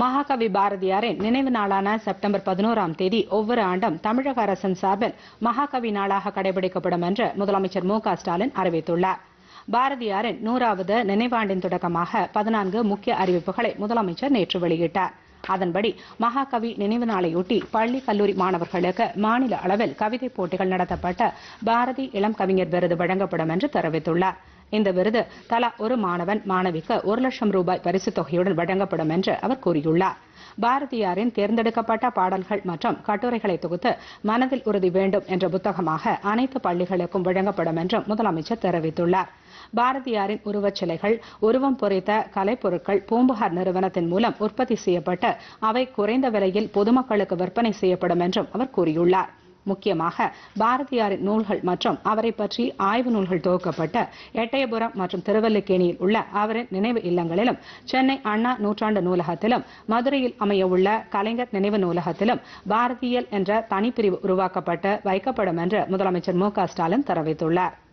மகாகவி பாரதியாரின் நினைவு நாளான செப்டம்பர் பதினோராம் தேதி ஒவ்வொரு ஆண்டும் தமிழக அரசின் சார்பில் மகாகவி நாளாக கடைபிடிக்கப்படும் என்று முதலமைச்சர் மு ஸ்டாலின் அறிவித்துள்ளார் பாரதியாரின் நூறாவது நினைவாண்டின் தொடக்கமாக பதினான்கு முக்கிய அறிவிப்புகளை முதலமைச்சர் நேற்று வெளியிட்டார் அதன்படி மகாகவி நினைவு நாளையொட்டி பள்ளி கல்லூரி மாணவர்களுக்கு மாநில அளவில் கவிதைப் போட்டிகள் நடத்தப்பட்ட பாரதி இளம் கவிஞர் விருது வழங்கப்படும் என்று தெரிவித்துள்ளார் இந்த விருது தலா ஒரு மாணவன் மாணவிக்கு ஒரு லட்சம் ரூபாய் பரிசு தொகையுடன் வழங்கப்படும் என்று அவர் கூறியுள்ளார் பாரதியாரின் தேர்ந்தெடுக்கப்பட்ட பாடல்கள் மற்றும் கட்டுரைகளை தொகுத்து மனதில் உறுதி வேண்டும் என்ற புத்தகமாக அனைத்து பள்ளிகளுக்கும் வழங்கப்படும் என்றும் முதலமைச்சர் தெரிவித்துள்ளார் பாரதியாரின் உருவச் சிலைகள் உருவம் பொறித்த கலைப்பொருட்கள் பூம்புகார் நிறுவனத்தின் மூலம் உற்பத்தி செய்யப்பட்டு அவை குறைந்த விலையில் பொதுமக்களுக்கு விற்பனை செய்யப்படும் என்றும் அவர் கூறியுள்ளார் முக்கியமாக பாரதியாரின் நூல்கள் மற்றும் அவரை பற்றி ஆய்வு நூல்கள் தொகுக்கப்பட்ட எட்டயபுரம் மற்றும் திருவல்லிக்கேணியில் உள்ள அவரின் நினைவு இல்லங்களிலும் சென்னை அண்ணா நூற்றாண்டு நூலகத்திலும் மதுரையில் அமையவுள்ள கலைஞர் நினைவு நூலகத்திலும் பாரதியல் என்ற தனிப்பிரிவு உருவாக்கப்பட்டு வைக்கப்படும் என்று முதலமைச்சர் மு ஸ்டாலின் தெரிவித்துள்ளாா்